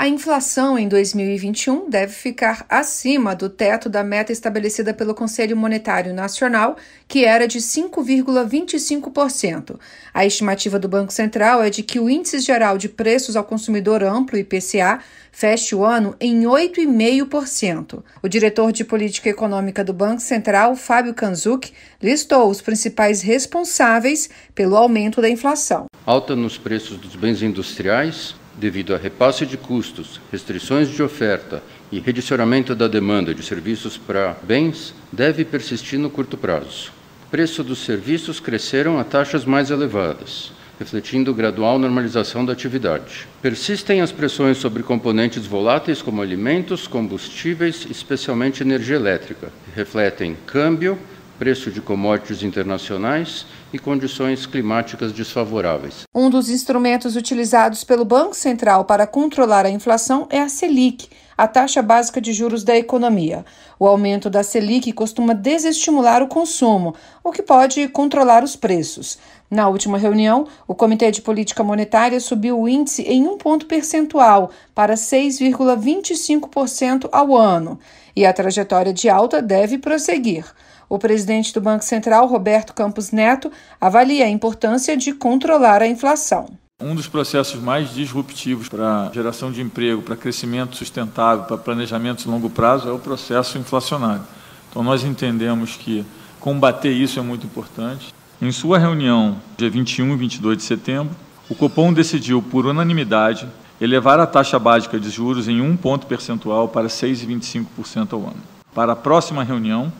A inflação em 2021 deve ficar acima do teto da meta estabelecida pelo Conselho Monetário Nacional, que era de 5,25%. A estimativa do Banco Central é de que o Índice Geral de Preços ao Consumidor Amplo, IPCA, feche o ano em 8,5%. O diretor de Política Econômica do Banco Central, Fábio Kanzuk, listou os principais responsáveis pelo aumento da inflação. Alta nos preços dos bens industriais, devido a repasse de custos, restrições de oferta e redicionamento da demanda de serviços para bens, deve persistir no curto prazo. Preço dos serviços cresceram a taxas mais elevadas, refletindo gradual normalização da atividade. Persistem as pressões sobre componentes voláteis como alimentos, combustíveis, especialmente energia elétrica, que refletem câmbio, preço de commodities internacionais e condições climáticas desfavoráveis. Um dos instrumentos utilizados pelo Banco Central para controlar a inflação é a Selic, a taxa básica de juros da economia. O aumento da Selic costuma desestimular o consumo, o que pode controlar os preços. Na última reunião, o Comitê de Política Monetária subiu o índice em um ponto percentual para 6,25% ao ano, e a trajetória de alta deve prosseguir. O presidente do Banco Central, Roberto Campos Neto, avalia a importância de controlar a inflação. Um dos processos mais disruptivos para geração de emprego, para crescimento sustentável, para planejamento de longo prazo é o processo inflacionário. Então, nós entendemos que combater isso é muito importante. Em sua reunião, dia 21 e 22 de setembro, o Copom decidiu, por unanimidade, elevar a taxa básica de juros em um ponto percentual para 6,25% ao ano. Para a próxima reunião,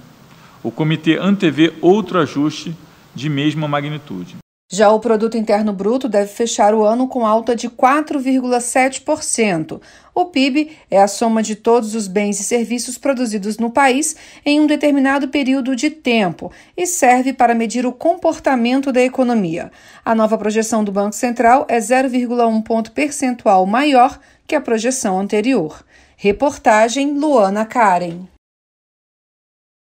o comitê antevê outro ajuste de mesma magnitude. Já o produto interno bruto deve fechar o ano com alta de 4,7%. O PIB é a soma de todos os bens e serviços produzidos no país em um determinado período de tempo e serve para medir o comportamento da economia. A nova projeção do Banco Central é 0,1 ponto percentual maior que a projeção anterior. Reportagem Luana Karen.